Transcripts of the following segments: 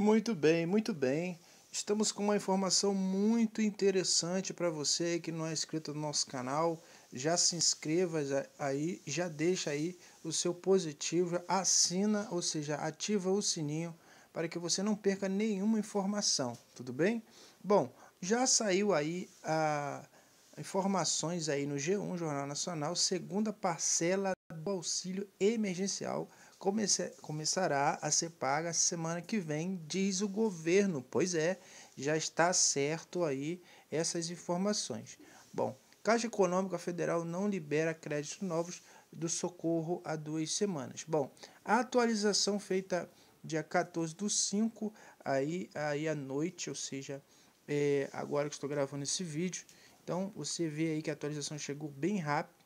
Muito bem, muito bem. Estamos com uma informação muito interessante para você que não é inscrito no nosso canal. Já se inscreva aí, já deixa aí o seu positivo, assina, ou seja, ativa o sininho para que você não perca nenhuma informação, tudo bem? Bom, já saiu aí a ah, informações aí no G1 Jornal Nacional, segunda parcela do auxílio emergencial comece, começará a ser paga semana que vem, diz o governo. Pois é, já está certo aí essas informações. Bom, Caixa Econômica Federal não libera créditos novos do socorro há duas semanas. Bom, a atualização feita dia 14 do 5, aí, aí à noite, ou seja, é, agora que estou gravando esse vídeo. Então, você vê aí que a atualização chegou bem rápido.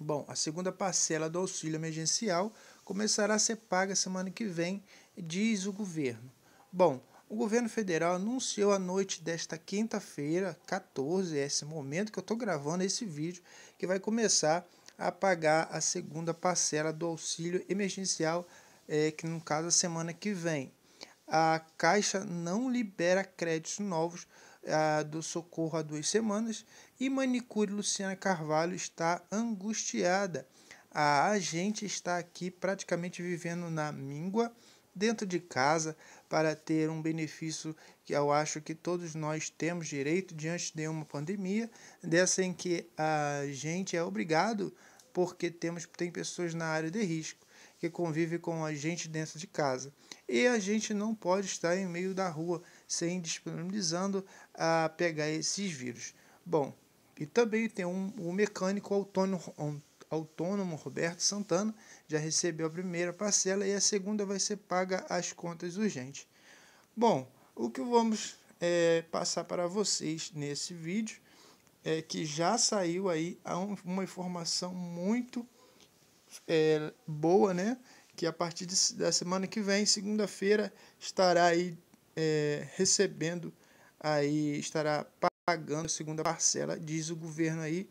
Bom, a segunda parcela do auxílio emergencial começará a ser paga semana que vem, diz o governo. Bom, o governo federal anunciou à noite desta quinta-feira, 14, é esse momento que eu estou gravando esse vídeo, que vai começar a pagar a segunda parcela do auxílio emergencial, é, que no caso a semana que vem. A Caixa não libera créditos novos a, é, do socorro há duas semanas e manicure Luciana Carvalho está angustiada a gente está aqui praticamente vivendo na míngua dentro de casa para ter um benefício que eu acho que todos nós temos direito diante de uma pandemia, dessa em que a gente é obrigado porque temos tem pessoas na área de risco que convive com a gente dentro de casa. E a gente não pode estar em meio da rua sem disponibilizando a pegar esses vírus. Bom, e também tem um, um mecânico autônomo, autônomo Roberto Santana já recebeu a primeira parcela e a segunda vai ser paga às contas urgentes. Bom, o que vamos é, passar para vocês nesse vídeo é que já saiu aí uma informação muito é, boa, né? Que a partir de, da semana que vem, segunda-feira, estará aí é, recebendo aí estará pagando a segunda parcela, diz o governo aí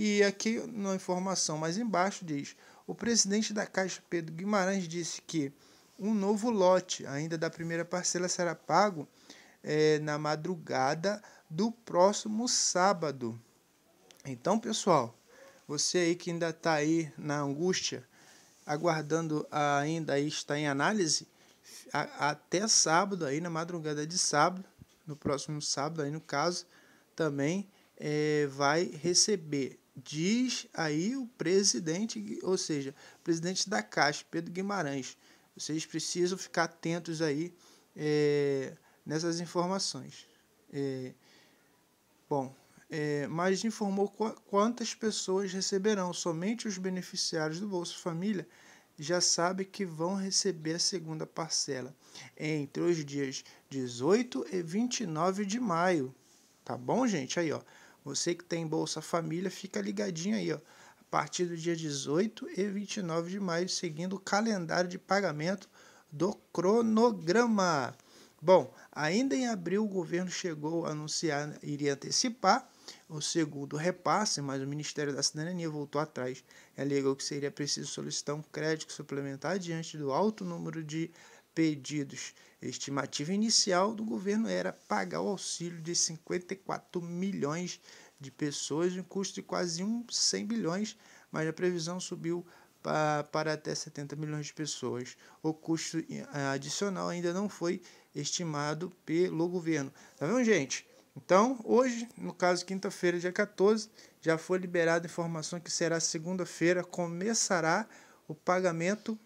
e aqui na informação mais embaixo diz: o presidente da Caixa, Pedro Guimarães, disse que um novo lote, ainda da primeira parcela, será pago é, na madrugada do próximo sábado. Então, pessoal, você aí que ainda está aí na angústia, aguardando ainda aí está em análise, a, até sábado aí na madrugada de sábado, no próximo sábado aí no caso, também é, vai receber diz aí o presidente, ou seja, presidente da Caixa, Pedro Guimarães. Vocês precisam ficar atentos aí é, nessas informações. É, bom, é, mas informou quantas pessoas receberão. Somente os beneficiários do Bolsa Família já sabem que vão receber a segunda parcela entre os dias 18 e 29 de maio. Tá bom, gente? Aí, ó. Você que tem Bolsa Família, fica ligadinho aí, ó. A partir do dia 18 e 29 de maio, seguindo o calendário de pagamento do cronograma. Bom, ainda em abril o governo chegou a anunciar iria antecipar o segundo repasse, mas o Ministério da Cidadania voltou atrás e alegou que seria preciso solicitar um crédito suplementar diante do alto número de pedidos. A estimativa inicial do governo era pagar o auxílio de 54 milhões de pessoas, um custo de quase um 100 bilhões, mas a previsão subiu para até 70 milhões de pessoas. O custo eh, adicional ainda não foi estimado pelo governo. Tá vendo, gente? Então, hoje, no caso, quinta-feira, dia 14, já foi liberada a informação que será segunda-feira, começará o pagamento.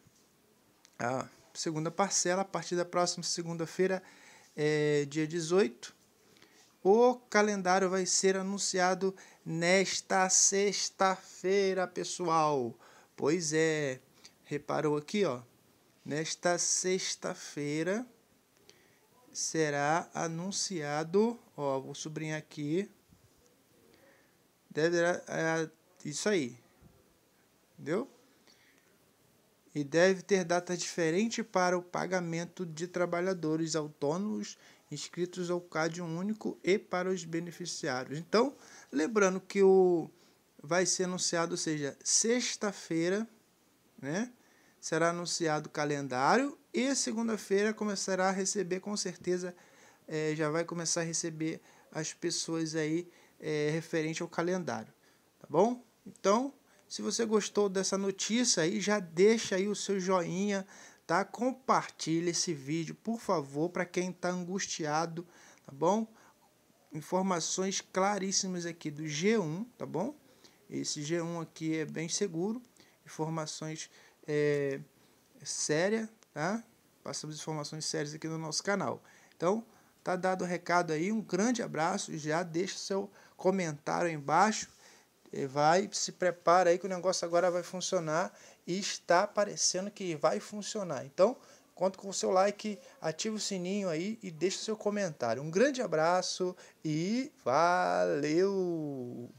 Ah, segunda parcela a partir da próxima segunda-feira, é, dia 18. O calendário vai ser anunciado nesta sexta-feira, pessoal. Pois é, reparou aqui, ó. Nesta sexta-feira será anunciado, ó, vou sublinhar aqui. Deverá, é, isso aí. Entendeu? e deve ter data diferente para o pagamento de trabalhadores autônomos inscritos ao CAD único e para os beneficiários. Então, lembrando que o vai ser anunciado, ou seja, sexta-feira, né? Será anunciado o calendário e segunda-feira começará a receber, com certeza, é, já vai começar a receber as pessoas aí é, referente ao calendário, tá bom? Então, se você gostou dessa notícia aí, já deixa aí o seu joinha, tá? Compartilha esse vídeo, por favor, para quem está angustiado, tá bom? Informações claríssimas aqui do G1, tá bom? Esse G1 aqui é bem seguro, informações é, sérias, tá? Passamos informações sérias aqui no nosso canal. Então, tá dado o recado aí, um grande abraço, já deixa seu comentário aí embaixo vai, se prepara aí que o negócio agora vai funcionar e está parecendo que vai funcionar. Então, conto com o seu like, ative o sininho aí e deixa o seu comentário. Um grande abraço e valeu!